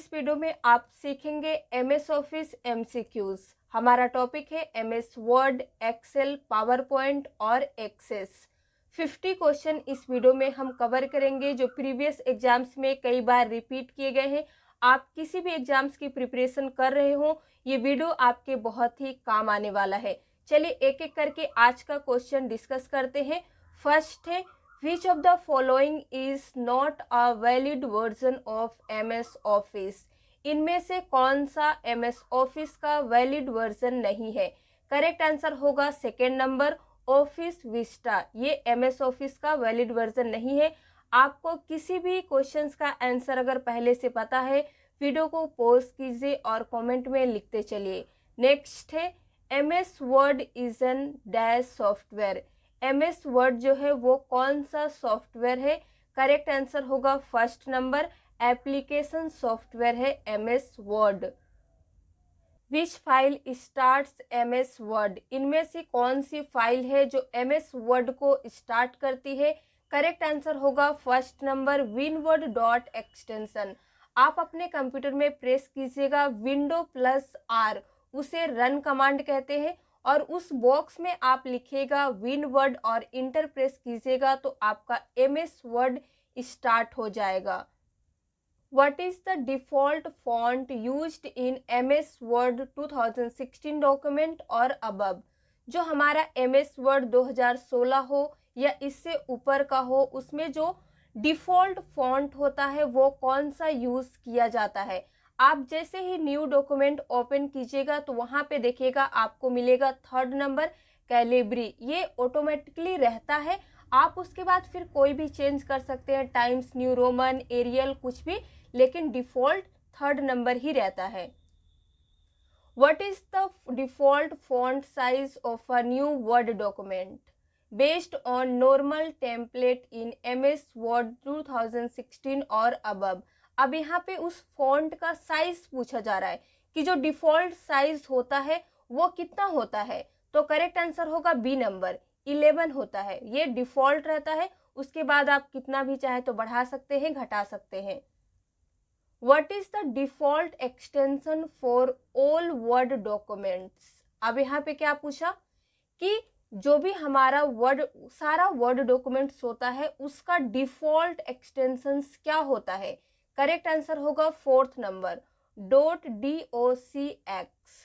इस वीडियो में आप सीखेंगे M S Office M C Qs हमारा टॉपिक है M S Word Excel PowerPoint और एक्सेस 50 क्वेश्चन इस वीडियो में हम कवर करेंगे जो प्रीवियस एग्जाम्स में कई बार रिपीट किए गए हैं आप किसी भी एग्जाम्स की प्रिपरेशन कर रहे हो ये वीडियो आपके बहुत ही काम आने वाला है चलिए एक एक करके आज का क्वेश्चन डिस्कस करते हैं फर्स्ट है which of the following is not a valid version of ms office इनमें से कौन सा एम एस ऑफिस का वैलिड वर्जन नहीं है करेक्ट आंसर होगा सेकेंड नंबर ऑफिस विस्टा ये एम एस ऑफिस का वैलिड वर्जन नहीं है आपको किसी भी क्वेश्चंस का आंसर अगर पहले से पता है वीडियो को पोज कीजिए और कमेंट में लिखते चलिए नेक्स्ट है M S Word is an dash software M S Word जो है वो कौन सा सॉफ्टवेयर है करेक्ट आंसर होगा फर्स्ट नंबर एप्लीकेशन सॉफ्टवेयर है M S Word which file start M S Word इनमें से कौन सी फाइल है जो एम एस वर्ड को स्टार्ट करती है करेक्ट आंसर होगा first number WinWord dot extension आप अपने कंप्यूटर में प्रेस कीजिएगा विंडो प्लस आर उसे रन कमांड कहते हैं और उस बॉक्स में आप लिखेगा विन वर्ड और इंटर प्रेस कीजिएगा तो आपका एम एस वर्ड स्टार्ट हो जाएगा what is the default font use in M S Word two thousand sixteen document और अबब जो हमारा एम एस वर्ड दो हजार सोलह हो या इससे ऊपर का हो उसमें जो डिफ़ॉल्ट फॉन्ट होता है वो कौन सा यूज़ किया जाता है आप जैसे ही न्यू डॉक्यूमेंट ओपन कीजिएगा तो वहाँ पे देखिएगा आपको मिलेगा थर्ड नंबर कैलिब्री ये ऑटोमेटिकली रहता है आप उसके बाद फिर कोई भी चेंज कर सकते हैं टाइम्स न्यू रोमन एरियल कुछ भी लेकिन डिफ़ॉल्ट थर्ड नंबर ही रहता है what what is the default font size Word document based on normal template in M S Word two thousand sixteen और अबब अब यहाँ पे उस फॉन्ट का साइज पूछा जा रहा है कि जो डिफॉल्ट साइज होता है वो कितना होता है तो करेक्ट आंसर होगा बी नंबर इलेवन होता है ये डिफॉल्ट रहता है उसके बाद आप कितना भी चाहे तो बढ़ा सकते हैं घटा सकते हैं what is the default extension for all Word documents अब यहाँ पे क्या पूछा कि जो भी हमारा वर्ड सारा वर्ड डॉक्यूमेंट्स होता है उसका डिफॉल्ट एक्सटेंशन क्या होता है करेक्ट आंसर होगा fourth number dot D O C X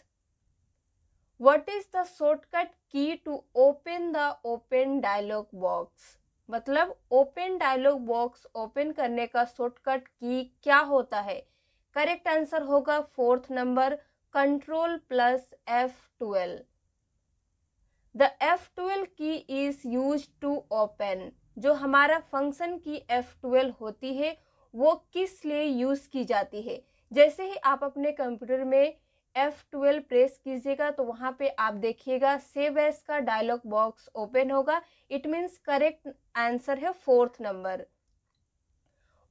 what is the shortcut key to open the open dialog box मतलब ओपन डायलॉग बॉक्स ओपन करने का शॉर्टकट की क्या होता है करेक्ट आंसर होगा fourth number control plus F twelve the F twelve key is use to open जो हमारा function की एफ ट्वेल्व होती है वो किस लिए यूज़ की जाती है जैसे ही आप अपने कंप्यूटर में F12 प्रेस कीजिएगा तो वहाँ पे आप देखिएगा सेव एस का डायलॉग बॉक्स ओपन होगा इट मीन्स करेक्ट आंसर है fourth number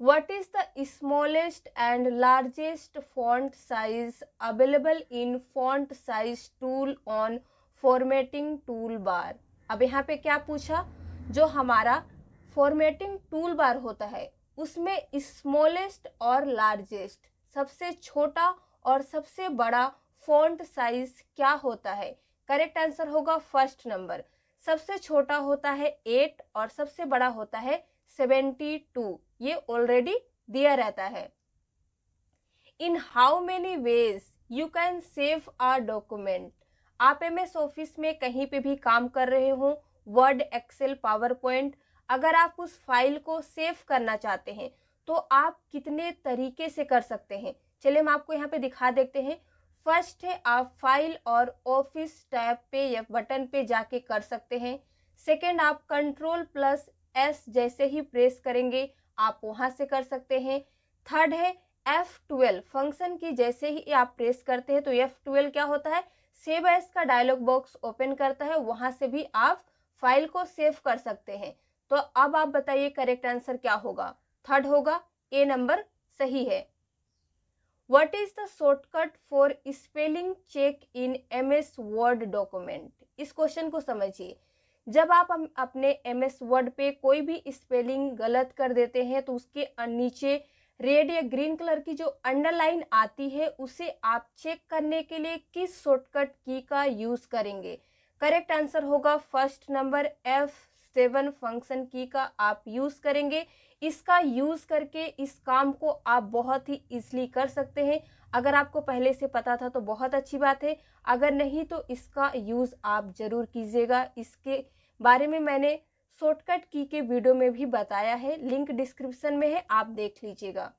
what is the smallest and largest font size available in font size tool on formatting toolbar अब यहाँ पे क्या पूछा जो हमारा फॉर्मेटिंग टूल बार होता है उसमें स्मॉलेस्ट और लार्जेस्ट सबसे छोटा और सबसे बड़ा फॉन्ट साइज क्या होता है करेक्ट आंसर होगा फर्स्ट नंबर सबसे छोटा होता है एट और सबसे बड़ा होता है सेवेंटी टू ये ऑलरेडी दिया रहता है in how many ways you can save our document आप एम एस ऑफिस में कहीं पे भी काम कर रहे हो वर्ड एक्सेल पावर पॉइंट अगर आप उस फाइल को सेव करना चाहते हैं तो आप कितने तरीके से कर सकते हैं चलिए हम आपको यहाँ पे दिखा देते हैं फर्स्ट है आप फाइल और ऑफिस टैब पे या बटन पे जाके कर सकते हैं सेकंड आप कंट्रोल प्लस एस जैसे ही प्रेस करेंगे आप वहाँ से कर सकते हैं थर्ड है एफ ट्वेल्व फंक्शन की जैसे ही आप प्रेस करते हैं तो एफ ट्वेल्व क्या होता है सेव एस का डायलॉग बॉक्स ओपन करता है वहाँ से भी आप फाइल को सेव कर सकते हैं तो अब आप बताइए करेक्ट आंसर क्या होगा थर्ड होगा ए नंबर सही है what is the shortcut for spelling check in M S Word document इस क्वेश्चन को समझिए जब आप अपने एम एस वर्ड पे कोई भी स्पेलिंग गलत कर देते हैं तो उसके नीचे रेड या ग्रीन कलर की जो अंडरलाइन आती है उसे आप चेक करने के लिए किस शॉर्टकट की का यूज़ करेंगे करेक्ट आंसर होगा first number F seven function key का आप यूज़ करेंगे इसका यूज़ करके इस काम को आप बहुत ही ईजिली कर सकते हैं अगर आपको पहले से पता था तो बहुत अच्छी बात है अगर नहीं तो इसका यूज़ आप ज़रूर कीजिएगा इसके बारे में मैंने शॉर्टकट की के वीडियो में भी बताया है लिंक डिस्क्रिप्शन में है आप देख लीजिएगा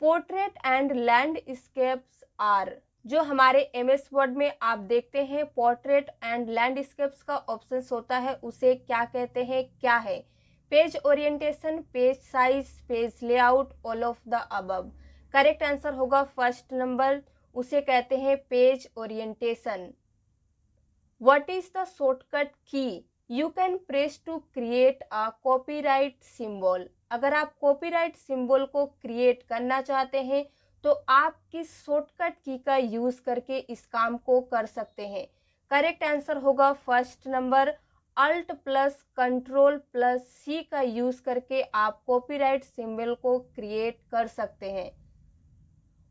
पोर्ट्रेट एंड लैंडस्केप्स आर जो हमारे एम एस वर्ड में आप देखते हैं पोर्ट्रेट एंड लैंडस्केप्स का ऑप्शन होता है उसे क्या कहते हैं क्या है page orientation page size page layout all of the अबब correct answer होगा फर्स्ट नंबर उसे कहते हैं page orientation what is the shortcut key you can press to create a copyright symbol अगर आप कॉपीराइट सिंबल को क्रिएट करना चाहते हैं तो आप किस शॉर्टकट की का यूज़ करके इस काम को कर सकते हैं करेक्ट आंसर होगा first number Alt plus control plus C का यूज़ करके आप कॉपीराइट सिंबल को क्रिएट कर सकते हैं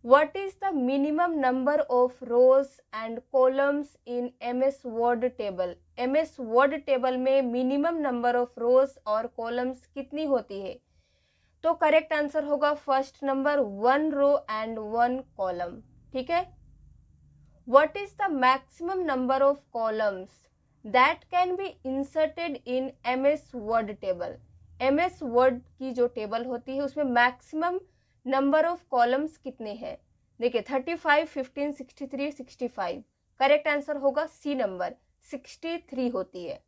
what is the minimum number of rows and columns in MS Word table MS Word table में मिनिमम नंबर ऑफ रोज और columns कितनी होती है तो करेक्ट आंसर होगा first number one row and one column ठीक है what is the maximum number of columns that can be inserted in M S Word table M S Word की जो टेबल होती है उसमें मैक्सिमम नंबर ऑफ कॉलम्स कितने हैं देखिए thirty five fifteen sixty three sixty five correct answer होगा C number sixty three होती है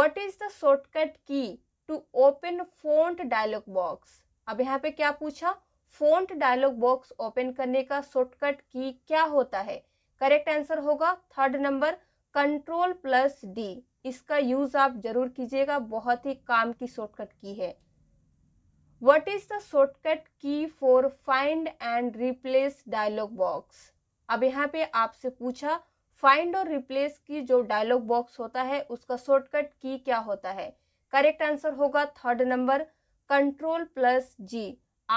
what is the shortcut key to open font dialog box अब यहाँ पे क्या पूछा फोन्ट डायलॉग बॉक्स ओपन करने का शॉर्टकट की क्या होता है करेक्ट आंसर होगा third number control plus D इसका यूज आप जरूर कीजिएगा बहुत ही काम की शॉर्टकट की है what is the shortcut key for find and replace dialog box अब यहाँ पे आपसे पूछा फाइंड और रिप्लेस की जो डायलॉग बॉक्स होता है उसका शॉर्टकट की क्या होता है करेक्ट आंसर होगा third number control plus G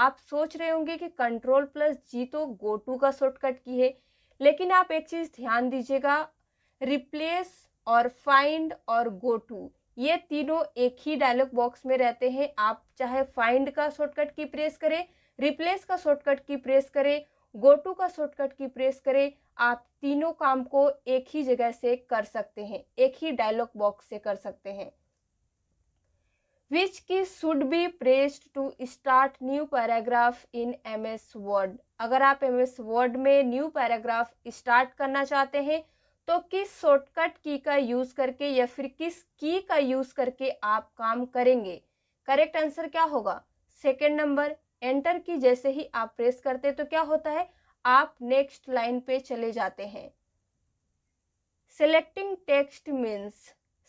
आप सोच रहे होंगे कि कंट्रोल प्लस जी तो गो टू का शॉर्टकट की है लेकिन आप एक चीज़ ध्यान दीजिएगा रिप्लेस और फाइंड और गो टू ये तीनों एक ही डायलॉग बॉक्स में रहते हैं आप चाहे फाइंड का शॉर्टकट की प्रेस करें रिप्लेस का शॉर्टकट की प्रेस करें गो टू का शॉर्टकट की प्रेस करें आप तीनों काम को एक ही जगह से कर सकते हैं एक ही डायलॉग बॉक्स से कर सकते हैं which key be pressed to start new paragraph in M S Word अगर आप एम एस वर्ड में न्यू पैराग्राफ स्टार्ट करना चाहते हैं तो किस शॉर्टकट की का यूज़ करके या फिर किस की का यूज़ करके आप काम करेंगे करेक्ट आंसर क्या होगा सेकेंड नंबर एंटर की जैसे ही आप प्रेस करते तो क्या होता है आप नेक्स्ट लाइन पे चले जाते हैं selecting text means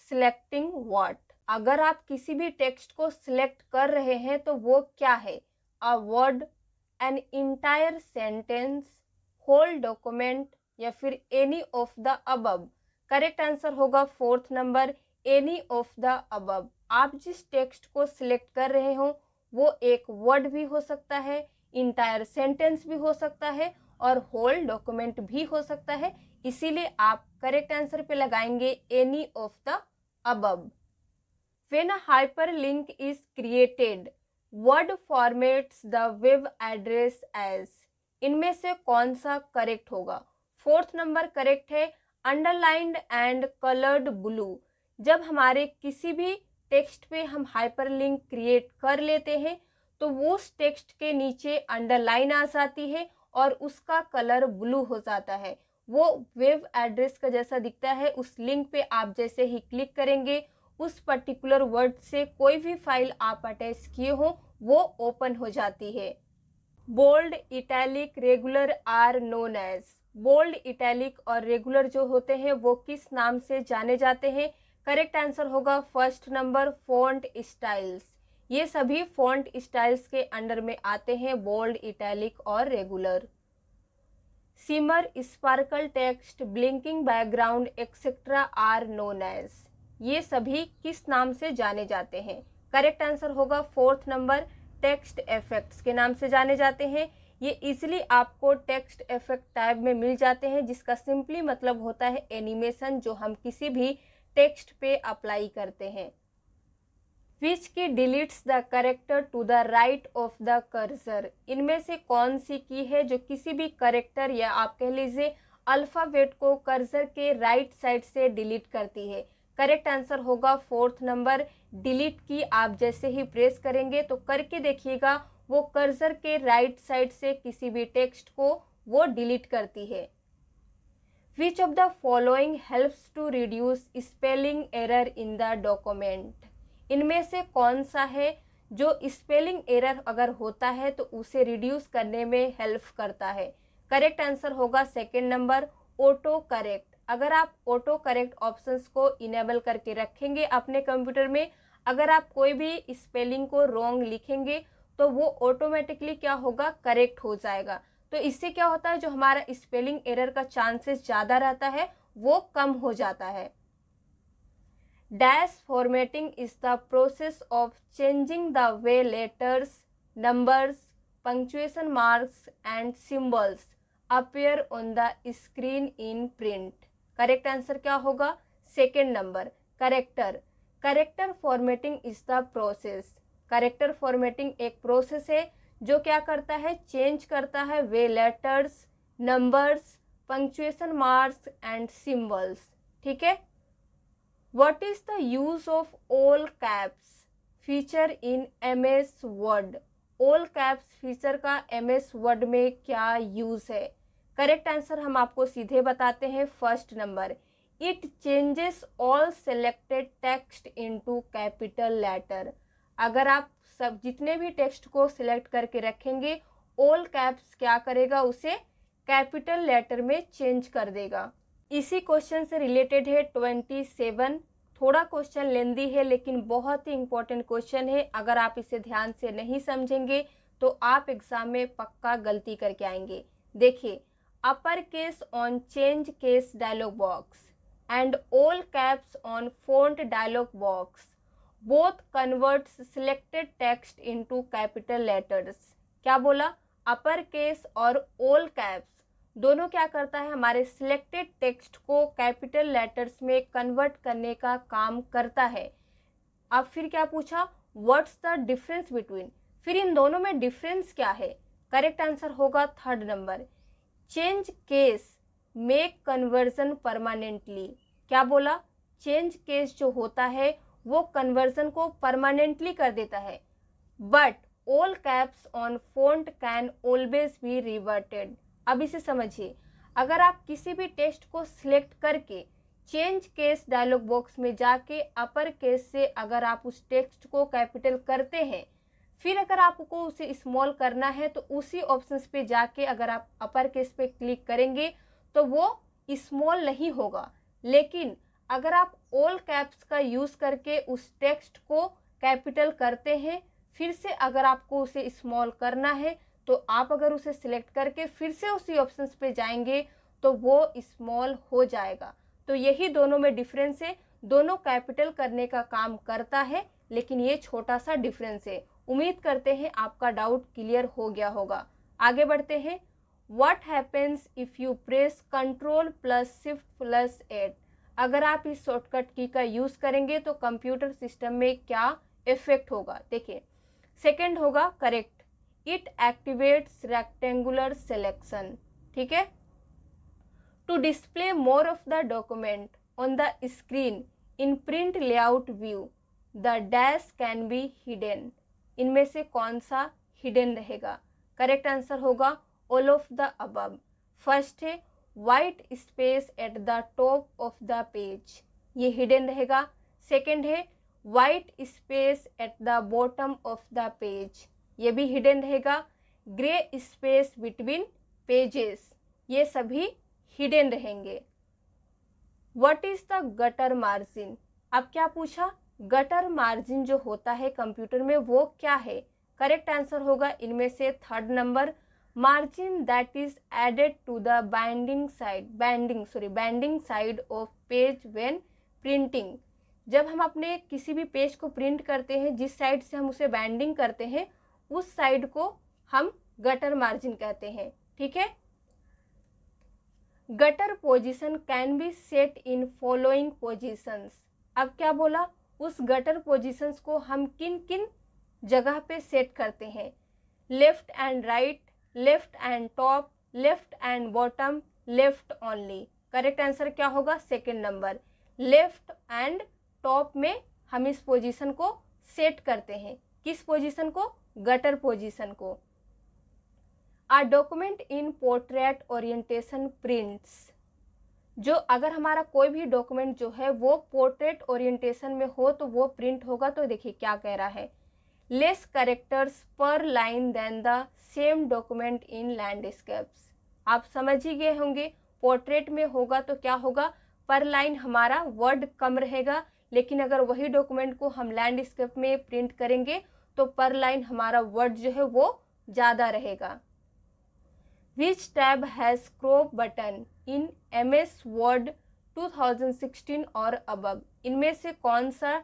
selecting what अगर आप किसी भी टेक्स्ट को सिलेक्ट कर रहे हैं तो वो क्या है a word an entire sentence whole document या फिर any of the अबब correct answer होगा fourth number any of the अबब आप जिस टेक्स्ट को सिलेक्ट कर रहे हो वो एक वर्ड भी हो सकता है इंटायर सेंटेंस भी हो सकता है और होल डॉक्यूमेंट भी हो सकता है इसीलिए आप करेक्ट आंसर पे लगाएंगे एनी ऑफ द अबब when a hyperlink is created word formates the web address as इनमें से कौन सा करेक्ट होगा फोर्थ नंबर करेक्ट है अंडरलाइंड एंड कलर्ड ब्लू जब हमारे किसी भी टेक्स्ट पे हम हाइपरलिंक क्रिएट कर लेते हैं तो वो उस टेक्स्ट के नीचे अंडरलाइन आ जाती है और उसका कलर ब्लू हो जाता है वो वेब एड्रेस का जैसा दिखता है उस लिंक पे आप जैसे ही क्लिक करेंगे उस पर्टिकुलर वर्ड से कोई भी फाइल आप अटैच किए हो वो ओपन हो जाती है bold italic regular are known as bold italic और रेगुलर जो होते हैं वो किस नाम से जाने जाते हैं करेक्ट आंसर होगा फर्स्ट नंबर फॉन्ट स्टाइल्स ये सभी फॉन्ट स्टाइल्स के अंडर में आते हैं बोल्ड इटैलिक और regular shimmer sparkle text blinking background etcetera are known as ये सभी किस नाम से जाने जाते हैं करेक्ट आंसर होगा फोर्थ नंबर टेक्स्ट इफेक्ट्स के नाम से जाने जाते हैं ये इजिली आपको टेक्स्ट इफेक्ट टैब में मिल जाते हैं जिसका सिंपली मतलब होता है एनिमेशन जो हम किसी भी टेक्स्ट पे अप्लाई करते हैं which key deletes the character to the right of the cursor इनमें से कौन सी की है जो किसी भी करेक्टर या आप कह लीजिए अल्फ़ावेट को कर्जर के राइट right साइड से डिलीट करती है करेक्ट आंसर होगा फोर्थ नंबर डिलीट की आप जैसे ही प्रेस करेंगे तो करके देखिएगा वो कर्जर के राइट साइड से किसी भी टेक्स्ट को वो डिलीट करती है which of the following helps to reduce spelling error in the document इनमें से कौन सा है जो स्पेलिंग एरर अगर होता है तो उसे रिड्यूस करने में हेल्प करता है करेक्ट आंसर होगा सेकेंड नंबर ऑटो करेक्ट अगर आप ऑटो करेक्ट ऑप्शंस को इनेबल करके रखेंगे अपने कंप्यूटर में अगर आप कोई भी स्पेलिंग को रॉन्ग लिखेंगे तो वो ऑटोमेटिकली क्या होगा करेक्ट हो जाएगा तो इससे क्या होता है जो हमारा स्पेलिंग एरर का चांसेस ज़्यादा रहता है वो कम हो जाता है dash formatting is the process of changing the way letters numbers punctuation marks and symbols appear on the screen in print correct answer क्या होगा second number character character formatting is the process character formatting एक प्रोसेस है जो क्या करता है change करता है way letters numbers punctuation marks and symbols ठीक है what is the use of all caps feature in M S word all caps feature का एम एस वर्ड में क्या यूज़ है करेक्ट आंसर हम आपको सीधे बताते हैं first number it changes all selected text into capital letter अगर आप सब जितने भी टेक्स्ट को सिलेक्ट करके रखेंगे ऑल कैप्स क्या करेगा उसे कैपिटल लेटर में चेंज कर देगा इसी क्वेश्चन से रिलेटेड है ट्वेंटी सेवन थोड़ा क्वेश्चन लेंदी है लेकिन बहुत ही इंपॉर्टेंट क्वेश्चन है अगर आप इसे ध्यान से नहीं समझेंगे तो आप एग्ज़ाम में पक्का गलती करके आएंगे देखिए upper case on change case dialog box and all caps on font dialog box both converts selected text into capital letters क्या बोला अपर केस और ऑल कैप्स दोनों क्या करता है हमारे सिलेक्टेड टेक्स्ट को कैपिटल लेटर्स में कन्वर्ट करने का काम करता है अब फिर क्या पूछा व्हाट्स द डिफरेंस बिटवीन फिर इन दोनों में डिफरेंस क्या है करेक्ट आंसर होगा third number change case make conversion permanently क्या बोला चेंज केस जो होता है वो कन्वर्जन को परमानेंटली कर देता है but all caps on font can always be reverted अब इसे समझिए अगर आप किसी भी टेक्स्ट को सिलेक्ट करके चेंज केस डायलॉग बॉक्स में जाके अपर केस से अगर आप उस टेक्स्ट को कैपिटल करते हैं फिर अगर आपको उसे स्मॉल करना है तो उसी ऑप्शन पे जाके अगर आप अपर केस पे क्लिक करेंगे तो वो स्मॉल नहीं होगा लेकिन अगर आप ऑल कैप्स का यूज़ करके उस टेक्स्ट को कैपिटल करते हैं फिर से अगर आपको उसे स्मॉल करना है तो आप अगर उसे सिलेक्ट करके फिर से उसी ऑप्शन पे जाएंगे तो वो स्मॉल हो जाएगा तो यही दोनों में डिफरेंस है दोनों कैपिटल करने का काम करता है लेकिन ये छोटा सा डिफरेंस है उम्मीद करते हैं आपका डाउट क्लियर हो गया होगा आगे बढ़ते हैं what happens if you press control plus shift plus eight अगर आप इस शॉर्टकट की का यूज़ करेंगे तो कंप्यूटर सिस्टम में क्या इफेक्ट होगा देखिए सेकेंड होगा correct it activates rectangular selection ठीक है to display more of the document on the screen in print layout view the dash can be hidden इनमें से कौन सा हिडन रहेगा करेक्ट आंसर होगा all of the above first है white space at the top of the page ये hidden रहेगा second है white space at the bottom of the page ये भी हिडन रहेगा ग्रे स्पेस बिटवीन पेजेस ये सभी हिडन रहेंगे what is the gutter margin अब क्या पूछा गटर मार्जिन जो होता है कंप्यूटर में वो क्या है करेक्ट आंसर होगा इनमें से third number margin that is added to the binding side binding sorry binding side of page when printing जब हम अपने किसी भी पेज को प्रिंट करते हैं जिस साइड से हम उसे बाइंडिंग करते हैं उस साइड को हम गटर मार्जिन कहते हैं ठीक है gutter position can be set in following positions अब क्या बोला उस गटर पोजीशंस को हम किन किन जगह पे सेट करते हैं left and right left and top left and bottom left only correct answer क्या होगा second number left and top में हम इस पोजीशन को सेट करते हैं किस पोजीशन को गटर पोजीशन को a document in portrait orientation prints जो अगर हमारा कोई भी डॉक्यूमेंट जो है वो पोर्ट्रेट ओरिएंटेशन में हो तो वो प्रिंट होगा तो देखिए क्या कह रहा है less characters per line than the same document in landscapes आप समझ ही गए होंगे पोर्ट्रेट में होगा तो क्या होगा पर लाइन हमारा वर्ड कम रहेगा लेकिन अगर वही डॉक्यूमेंट को हम लैंडस्केप में प्रिंट करेंगे तो पर लाइन हमारा वर्ड जो है वो ज़्यादा रहेगा which tab has crop button in M S Word 2016 और अबब इनमें से कौन सा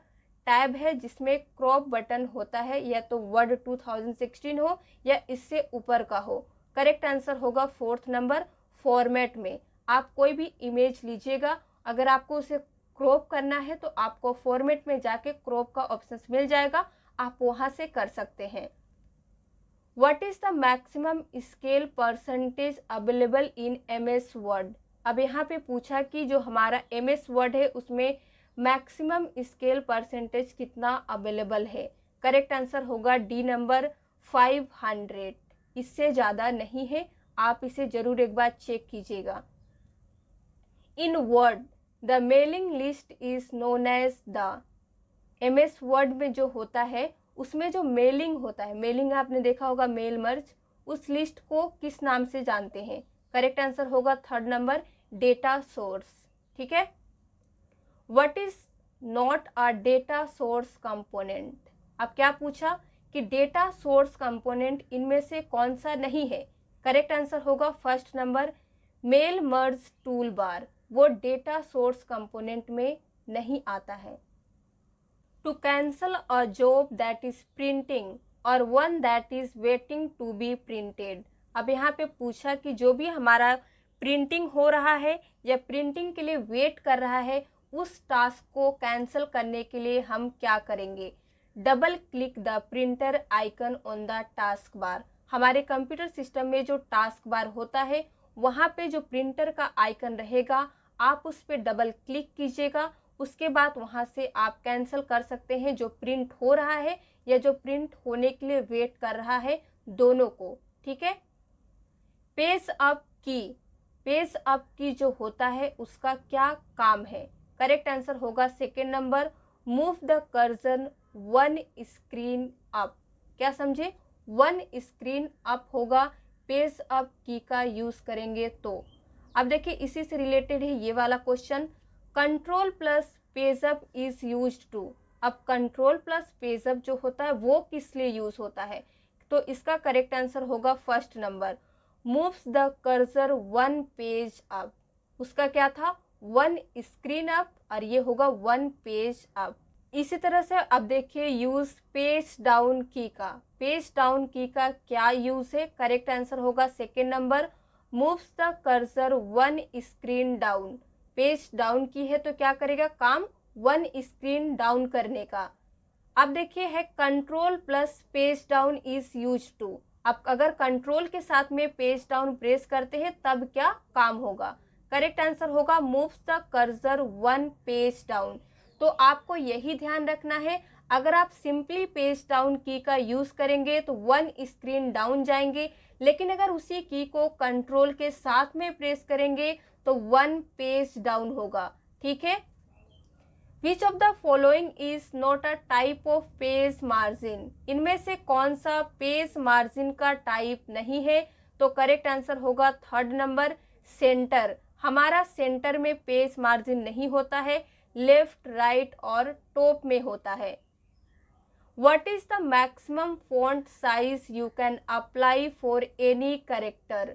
टैब है जिसमें क्रॉप बटन होता है या तो वर्ड 2016 हो या इससे ऊपर का हो करेक्ट आंसर होगा फोर्थ नंबर फॉर्मेट में आप कोई भी इमेज लीजिएगा अगर आपको उसे क्रॉप करना है तो आपको फॉर्मेट में जाके क्रॉप का ऑप्शन मिल जाएगा आप वहाँ से कर सकते हैं what is the maximum scale percentage available in M S Word अब यहाँ पे पूछा कि जो हमारा एम एस वर्ड है उसमें मैक्सिमम स्केल परसेंटेज कितना अवेलेबल है करेक्ट आंसर होगा डी नंबर फाइव हंड्रेड इससे ज़्यादा नहीं है आप इसे ज़रूर एक बार चेक कीजिएगा in Word the mailing list is known as the M S Word में जो होता है उसमें जो मेलिंग होता है मेलिंग आपने देखा होगा मेल मर्ज उस लिस्ट को किस नाम से जानते हैं करेक्ट आंसर होगा थर्ड नंबर डेटा सोर्स ठीक है what is not a data source component अब क्या पूछा कि डेटा सोर्स कंपोनेंट इनमें से कौन सा नहीं है करेक्ट आंसर होगा first number mail merge tool bar वो डेटा सोर्स कंपोनेंट में नहीं आता है to cancel a job that is printing और one that is waiting to be printed अब यहाँ पे पूछा कि जो भी हमारा प्रिंटिंग हो रहा है या प्रिंटिंग के लिए वेट कर रहा है उस टास्क को कैंसिल करने के लिए हम क्या करेंगे double click the printer icon on the task bar हमारे कंप्यूटर सिस्टम में जो टास्क बार होता है वहाँ पे जो प्रिंटर का आइकन रहेगा आप उस पर डबल क्लिक कीजिएगा उसके बाद वहाँ से आप कैंसिल कर सकते हैं जो प्रिंट हो रहा है या जो प्रिंट होने के लिए वेट कर रहा है दोनों को ठीक है page up key page up key जो होता है उसका क्या काम है करेक्ट आंसर होगा second number move the cursor one screen up क्या समझे वन स्क्रीन अप होगा पेज अप की का यूज़ करेंगे तो अब देखिए इसी से रिलेटेड है ये वाला question control plus page up is use to अब कंट्रोल प्लस पेजअप जो होता है वो किस लिए यूज़ होता है तो इसका करेक्ट आंसर होगा first number moves the cursor one page up उसका क्या था वन स्क्रीन अप और ये होगा वन पेज अप इसी तरह से अब देखिए यूज़ पेज डाउन की का पेज डाउन की का क्या यूज़ है करेक्ट आंसर होगा second number moves the cursor one screen down page down key है तो क्या करेगा काम वन स्क्रीन डाउन करने का अब देखिए है control plus page down is use to अब अगर कंट्रोल के साथ में पेज डाउन प्रेस करते हैं तब क्या काम होगा करेक्ट आंसर होगा move the cursor one page down तो आपको यही ध्यान रखना है अगर आप सिंपली पेज डाउन की का यूज़ करेंगे तो वन स्क्रीन डाउन जाएंगे लेकिन अगर उसी की को कंट्रोल के साथ में प्रेस करेंगे तो वन पेज डाउन होगा ठीक है which of the following is not a type of page margin इनमें से कौन सा पेज मार्जिन का टाइप नहीं है तो करेक्ट आंसर होगा थर्ड नंबर सेंटर हमारा सेंटर में पेज मार्जिन नहीं होता है लेफ्ट राइट और टॉप में होता है what is the maximum font size you can apply for any character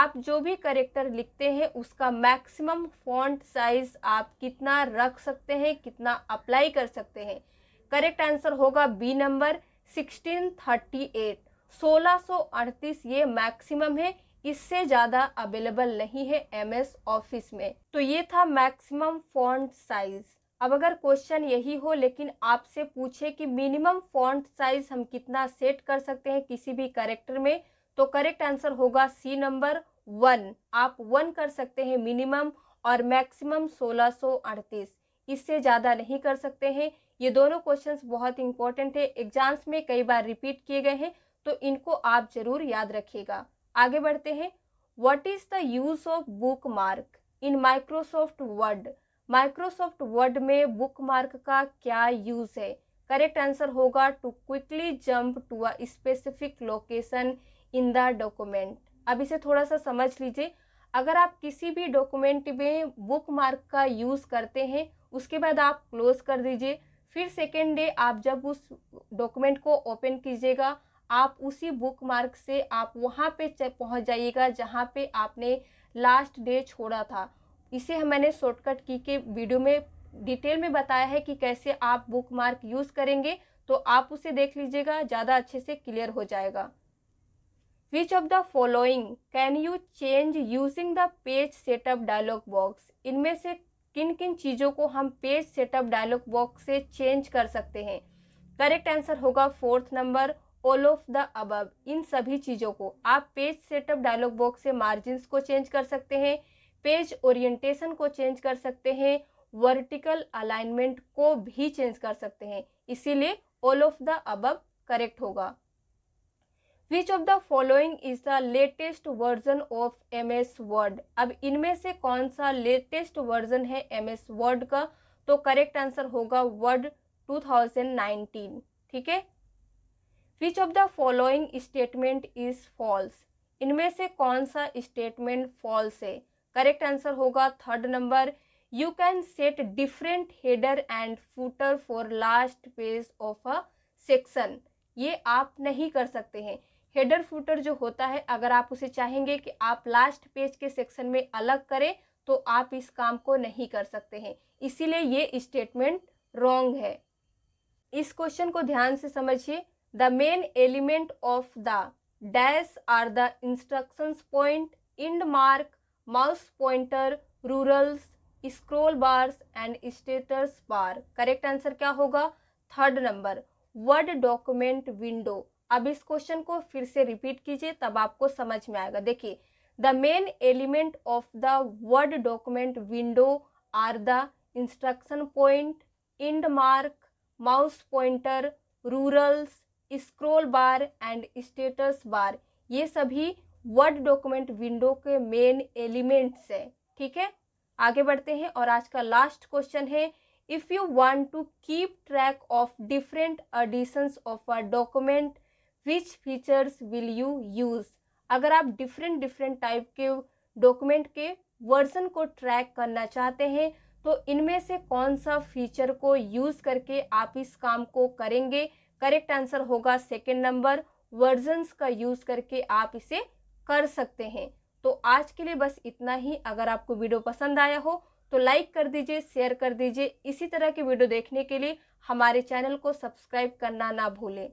आप जो भी करेक्टर लिखते हैं उसका मैक्सिमम फॉन्ट साइज आप कितना रख सकते हैं कितना अप्लाई कर सकते हैं करेक्ट आंसर होगा बी नंबर 1638 1638 ये मैक्सिमम है इससे ज़्यादा अवेलेबल नहीं है एमएस ऑफिस में तो ये था मैक्सिमम फॉन्ट साइज़ अब अगर क्वेश्चन यही हो लेकिन आपसे पूछे कि मिनिमम फॉन्ट साइज हम कितना सेट कर सकते हैं किसी भी करेक्टर में तो करेक्ट आंसर होगा सी नंबर वन आप वन कर सकते हैं मिनिमम और मैक्सिमम सोलह इससे ज़्यादा नहीं कर सकते हैं ये दोनों क्वेश्चंस बहुत इंपॉर्टेंट है एग्जाम्स में कई बार रिपीट किए गए हैं तो इनको आप जरूर याद रखिएगा आगे बढ़ते हैं what is the use of bookmark in Microsoft Word Microsoft Word में बुकमार्क का क्या यूज़ है करेक्ट आंसर होगा to quickly jump to a specific location in the document अब इसे थोड़ा सा समझ लीजिए अगर आप किसी भी डॉक्यूमेंट में बुक मार्क का यूज़ करते हैं उसके बाद आप क्लोज कर दीजिए फिर सेकेंड डे आप जब उस डॉक्यूमेंट को ओपन कीजिएगा आप उसी बुक मार्क से आप वहाँ पे पहुँच जाइएगा जहाँ पे आपने लास्ट डे छोड़ा था इसे मैंने शॉर्टकट की के वीडियो में डिटेल में बताया है कि कैसे आप बुक मार्क यूज़ करेंगे तो आप उसे देख लीजिएगा ज़्यादा अच्छे से क्लियर हो जाएगा which of the following can you change using the page setup dialog box इनमें से किन किन चीज़ों को हम पेज सेटअप डायलॉग बॉक्स से चेंज कर सकते हैं करेक्ट आंसर होगा fourth number all of the above इन सभी चीज़ों को आप पेज सेटअप डायलॉग बॉक्स से मार्जिन को चेंज कर सकते हैं पेज ओरिएंटेशन को चेंज कर सकते हैं वर्टिकल अलाइनमेंट को भी चेंज कर सकते हैं इसीलिए ऑल ऑफ द अबब करेक्ट होगा which of the following is the latest version of M S Word अब इनमें से कौन सा लेटेस्ट वर्जन है एम एस वर्ड का तो करेक्ट आंसर होगा वर्ड 2019 ठीक है which of the following statement is false इनमें से कौन सा स्टेटमेंट फॉल्स है करेक्ट आंसर होगा third number you can set different header and footer for last page of a section ये आप नहीं कर सकते हैं हेडर फूटर जो होता है अगर आप उसे चाहेंगे कि आप लास्ट पेज के सेक्शन में अलग करें तो आप इस काम को नहीं कर सकते हैं इसीलिए ये स्टेटमेंट रॉन्ग है इस क्वेश्चन को ध्यान से समझिए the main element of the dash are the instructions point end mark mouse pointer rulers scroll bars and status bar correct answer क्या होगा third number Word document window अब इस क्वेश्चन को फिर से रिपीट कीजिए तब आपको समझ में आएगा देखिए the main element of the Word document window are the instruction point end mark mouse pointer rulers scroll bar and status bar ये सभी वर्ड डॉक्यूमेंट विंडो के मेन एलिमेंट्स है ठीक है आगे बढ़ते हैं और आज का लास्ट क्वेश्चन है if you want to keep track of different editions of a document which features will you use अगर आप डिफरेंट डिफरेंट टाइप के डॉक्यूमेंट के वर्जन को ट्रैक करना चाहते हैं तो इनमें से कौन सा फीचर को यूज़ करके आप इस काम को करेंगे करेक्ट आंसर होगा सेकेंड नंबर वर्जन्स का यूज़ करके आप इसे कर सकते हैं तो आज के लिए बस इतना ही अगर आपको वीडियो पसंद आया हो तो लाइक कर दीजिए शेयर कर दीजिए इसी तरह के वीडियो देखने के लिए हमारे चैनल को सब्सक्राइब करना ना भूलें